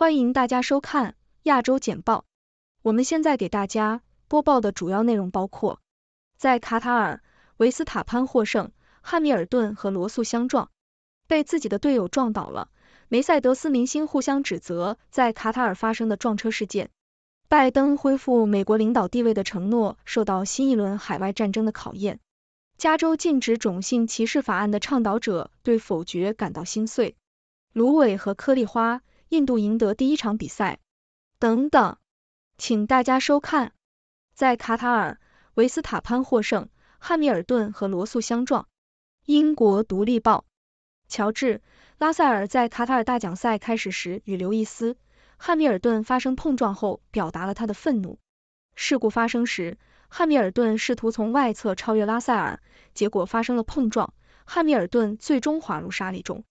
欢迎大家收看亚洲简报。我们现在给大家播报的主要内容包括：在卡塔尔，维斯塔潘获胜，汉密尔顿和罗素相撞，被自己的队友撞倒了；梅赛德斯明星互相指责在卡塔尔发生的撞车事件；拜登恢复美国领导地位的承诺受到新一轮海外战争的考验；加州禁止种姓歧视法案的倡导者对否决感到心碎；芦苇和颗粒花。印度赢得第一场比赛，等等，请大家收看。在卡塔尔，维斯塔潘获胜，汉密尔顿和罗素相撞。英国独立报，乔治·拉塞尔在卡塔尔大奖赛开始时与刘易斯·汉密尔顿发生碰撞后，表达了他的愤怒。事故发生时，汉密尔顿试图从外侧超越拉塞尔，结果发生了碰撞，汉密尔顿最终滑入沙砾中。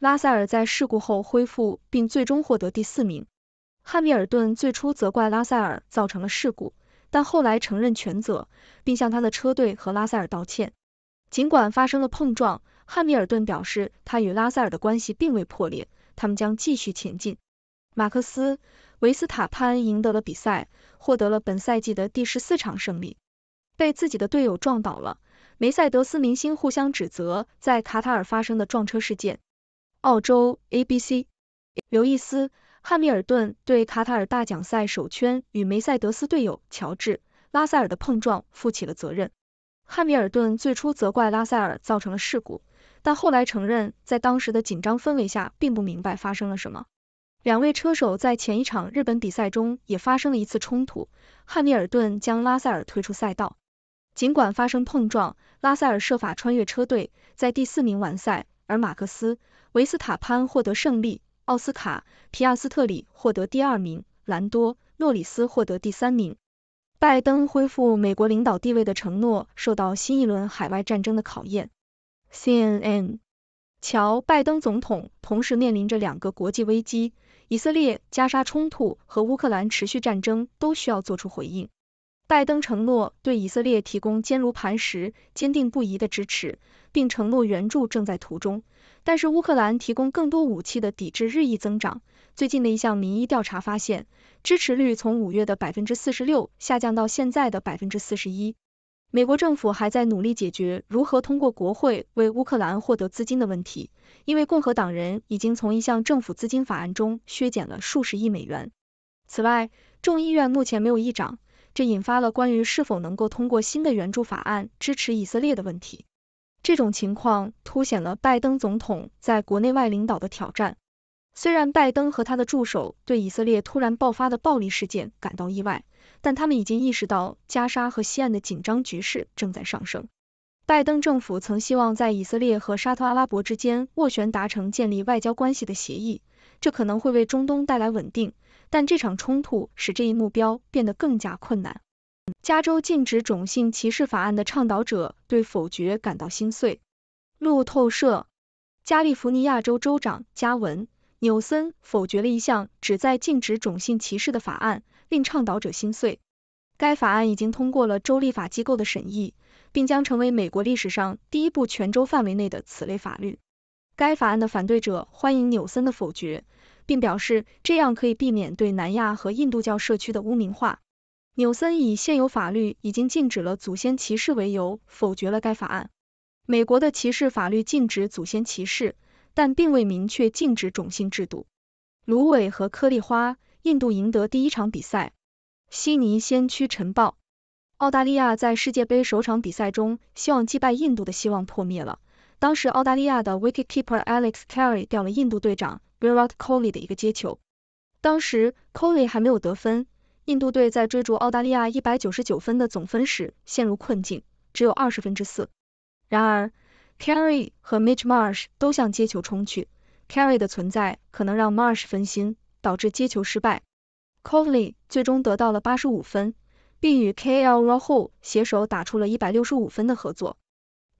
拉塞尔在事故后恢复，并最终获得第四名。汉密尔顿最初责怪拉塞尔造成了事故，但后来承认全责，并向他的车队和拉塞尔道歉。尽管发生了碰撞，汉密尔顿表示他与拉塞尔的关系并未破裂，他们将继续前进。马克思·维斯塔潘赢得了比赛，获得了本赛季的第十四场胜利。被自己的队友撞倒了，梅赛德斯明星互相指责在卡塔尔发生的撞车事件。澳洲 ABC，刘易斯·汉密尔顿对卡塔尔大奖赛首圈与梅赛德斯队友乔治·拉塞尔的碰撞负起了责任。汉密尔顿最初责怪拉塞尔造成了事故，但后来承认在当时的紧张氛围下并不明白发生了什么。两位车手在前一场日本比赛中也发生了一次冲突，汉密尔顿将拉塞尔推出赛道。尽管发生碰撞，拉塞尔设法穿越车队，在第四名完赛，而马克斯。维斯塔潘获得胜利，奥斯卡·皮亚斯特里获得第二名，兰多·诺里斯获得第三名。拜登恢复美国领导地位的承诺受到新一轮海外战争的考验。CNN，乔·拜登总统同时面临着两个国际危机：以色列加沙冲突和乌克兰持续战争，都需要做出回应。拜登承诺对以色列提供坚如磐石、坚定不移的支持，并承诺援助正在途中。但是乌克兰提供更多武器的抵制日益增长。最近的一项民意调查发现，支持率从五月的百分之四十六下降到现在的百分之四十一。美国政府还在努力解决如何通过国会为乌克兰获得资金的问题，因为共和党人已经从一项政府资金法案中削减了数十亿美元。此外，众议院目前没有议长，这引发了关于是否能够通过新的援助法案支持以色列的问题。这种情况凸显了拜登总统在国内外领导的挑战。虽然拜登和他的助手对以色列突然爆发的暴力事件感到意外，但他们已经意识到加沙和西岸的紧张局势正在上升。拜登政府曾希望在以色列和沙特阿拉伯之间斡旋，达成建立外交关系的协议，这可能会为中东带来稳定。但这场冲突使这一目标变得更加困难。加州禁止种姓歧视法案的倡导者对否决感到心碎。路透社，加利福尼亚州州长加文·纽森否决了一项旨在禁止种姓歧视的法案，令倡导者心碎。该法案已经通过了州立法机构的审议，并将成为美国历史上第一部全州范围内的此类法律。该法案的反对者欢迎纽森的否决，并表示这样可以避免对南亚和印度教社区的污名化。纽森以现有法律已经禁止了祖先歧视为由否决了该法案。美国的歧视法律禁止祖先歧视，但并未明确禁止种姓制度。芦苇和颗粒花，印度赢得第一场比赛。悉尼先驱晨报：澳大利亚在世界杯首场比赛中希望击败印度的希望破灭了。当时澳大利亚的 wicket keeper Alex Carey 掉了印度队长 Virat Kohli 的一个接球，当时 Kohli 还没有得分。印度队在追逐澳大利亚一百九十九分的总分时陷入困境，只有二十分之四。然而，Carry 和 Mitch Marsh 都向接球冲去，Carry 的存在可能让 Marsh 分心，导致接球失败。c o h l y 最终得到了八十五分，并与 KL Rahul 携手打出了一百六十五分的合作。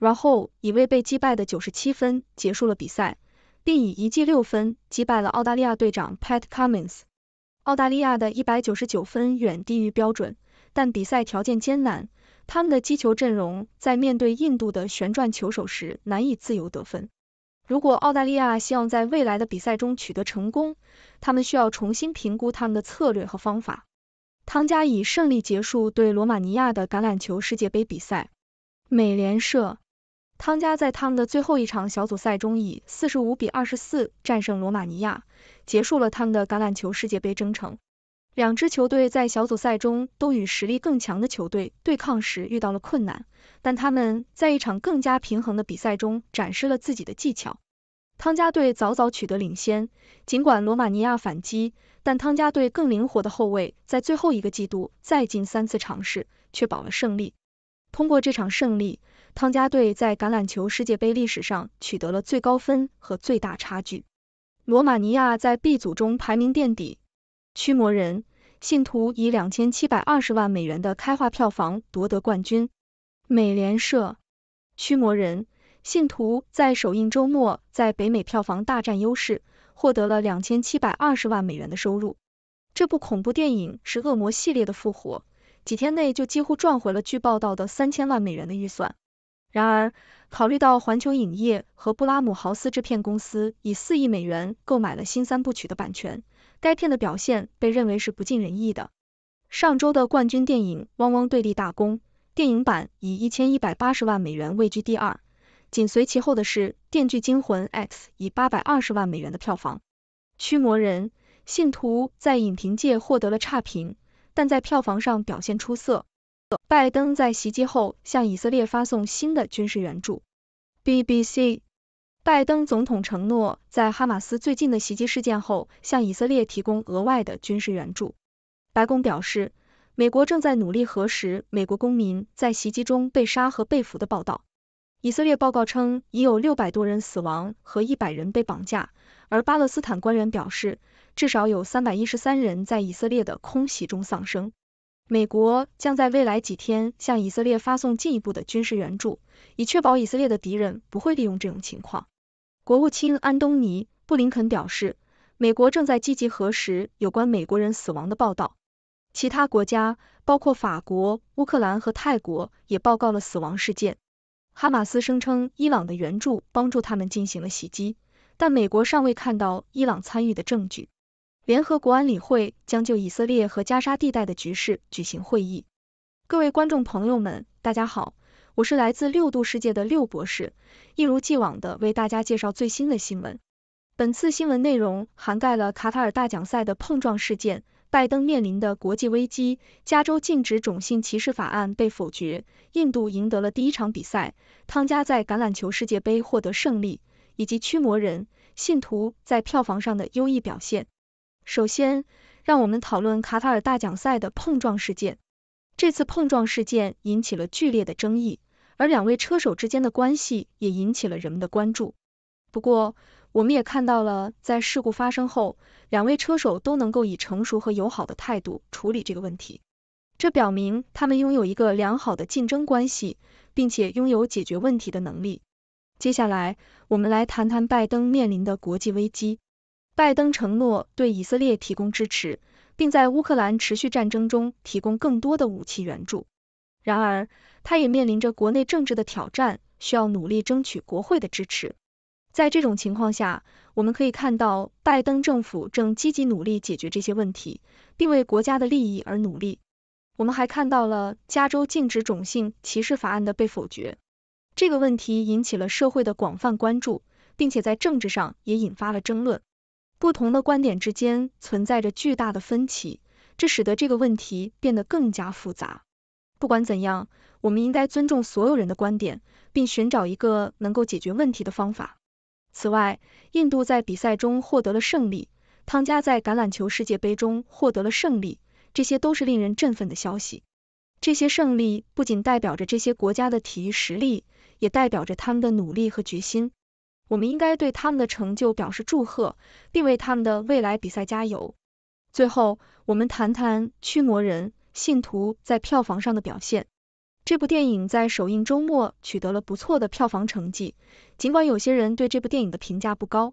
Rahul 以未被击败的九十七分结束了比赛，并以一记六分击败了澳大利亚队长 Pat Cummins。澳大利亚的199分远低于标准，但比赛条件艰难，他们的击球阵容在面对印度的旋转球手时难以自由得分。如果澳大利亚希望在未来的比赛中取得成功，他们需要重新评估他们的策略和方法。汤加以胜利结束对罗马尼亚的橄榄球世界杯比赛。美联社。汤加在他们的最后一场小组赛中以四十五比二十四战胜罗马尼亚，结束了他们的橄榄球世界杯征程。两支球队在小组赛中都与实力更强的球队对抗时遇到了困难，但他们在一场更加平衡的比赛中展示了自己的技巧。汤加队早早取得领先，尽管罗马尼亚反击，但汤加队更灵活的后卫在最后一个季度再进三次尝试，确保了胜利。通过这场胜利，汤加队在橄榄球世界杯历史上取得了最高分和最大差距。罗马尼亚在 B 组中排名垫底。《驱魔人：信徒》以两千七百二十万美元的开画票房夺得冠军。美联社，《驱魔人：信徒》在首映周末在北美票房大占优势，获得了两千七百二十万美元的收入。这部恐怖电影是恶魔系列的复活。几天内就几乎赚回了据报道的三千万美元的预算。然而，考虑到环球影业和布拉姆豪斯制片公司以四亿美元购买了新三部曲的版权，该片的表现被认为是不尽人意的。上周的冠军电影《汪汪队立大功》电影版以一千一百八十万美元位居第二，紧随其后的是《电锯惊魂 X》以八百二十万美元的票房，《驱魔人信徒》在影评界获得了差评。但在票房上表现出色。拜登在袭击后向以色列发送新的军事援助。BBC，拜登总统承诺在哈马斯最近的袭击事件后向以色列提供额外的军事援助。白宫表示，美国正在努力核实美国公民在袭击中被杀和被俘的报道。以色列报告称已有六百多人死亡和一百人被绑架，而巴勒斯坦官员表示。至少有三百一十三人在以色列的空袭中丧生。美国将在未来几天向以色列发送进一步的军事援助，以确保以色列的敌人不会利用这种情况。国务卿安东尼·布林肯表示，美国正在积极核实有关美国人死亡的报道。其他国家，包括法国、乌克兰和泰国，也报告了死亡事件。哈马斯声称伊朗的援助帮助他们进行了袭击，但美国尚未看到伊朗参与的证据。联合国安理会将就以色列和加沙地带的局势举行会议。各位观众朋友们，大家好，我是来自六度世界的六博士，一如既往的为大家介绍最新的新闻。本次新闻内容涵盖了卡塔尔大奖赛的碰撞事件、拜登面临的国际危机、加州禁止种姓歧视法案被否决、印度赢得了第一场比赛、汤加在橄榄球世界杯获得胜利，以及《驱魔人》信徒在票房上的优异表现。首先，让我们讨论卡塔尔大奖赛的碰撞事件。这次碰撞事件引起了剧烈的争议，而两位车手之间的关系也引起了人们的关注。不过，我们也看到了，在事故发生后，两位车手都能够以成熟和友好的态度处理这个问题，这表明他们拥有一个良好的竞争关系，并且拥有解决问题的能力。接下来，我们来谈谈拜登面临的国际危机。拜登承诺对以色列提供支持，并在乌克兰持续战争中提供更多的武器援助。然而，他也面临着国内政治的挑战，需要努力争取国会的支持。在这种情况下，我们可以看到拜登政府正积极努力解决这些问题，并为国家的利益而努力。我们还看到了加州禁止种姓歧视法案的被否决，这个问题引起了社会的广泛关注，并且在政治上也引发了争论。不同的观点之间存在着巨大的分歧，这使得这个问题变得更加复杂。不管怎样，我们应该尊重所有人的观点，并寻找一个能够解决问题的方法。此外，印度在比赛中获得了胜利，汤加在橄榄球世界杯中获得了胜利，这些都是令人振奋的消息。这些胜利不仅代表着这些国家的体育实力，也代表着他们的努力和决心。我们应该对他们的成就表示祝贺，并为他们的未来比赛加油。最后，我们谈谈《驱魔人信徒》在票房上的表现。这部电影在首映周末取得了不错的票房成绩，尽管有些人对这部电影的评价不高。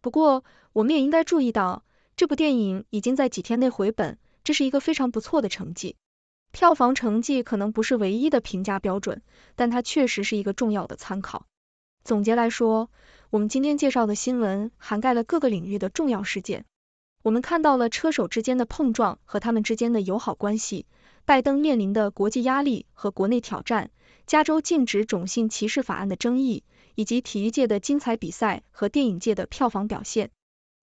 不过，我们也应该注意到，这部电影已经在几天内回本，这是一个非常不错的成绩。票房成绩可能不是唯一的评价标准，但它确实是一个重要的参考。总结来说，我们今天介绍的新闻涵盖了各个领域的重要事件。我们看到了车手之间的碰撞和他们之间的友好关系，拜登面临的国际压力和国内挑战，加州禁止种姓歧视法案的争议，以及体育界的精彩比赛和电影界的票房表现。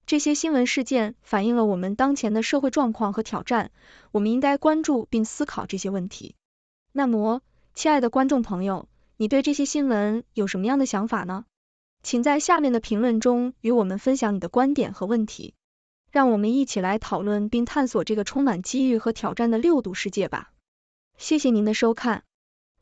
这些新闻事件反映了我们当前的社会状况和挑战，我们应该关注并思考这些问题。那么，亲爱的观众朋友。你对这些新闻有什么样的想法呢？请在下面的评论中与我们分享你的观点和问题，让我们一起来讨论并探索这个充满机遇和挑战的六度世界吧。谢谢您的收看。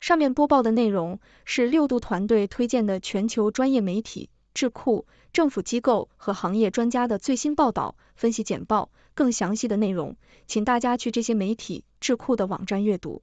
上面播报的内容是六度团队推荐的全球专业媒体、智库、政府机构和行业专家的最新报道、分析简报。更详细的内容，请大家去这些媒体、智库的网站阅读。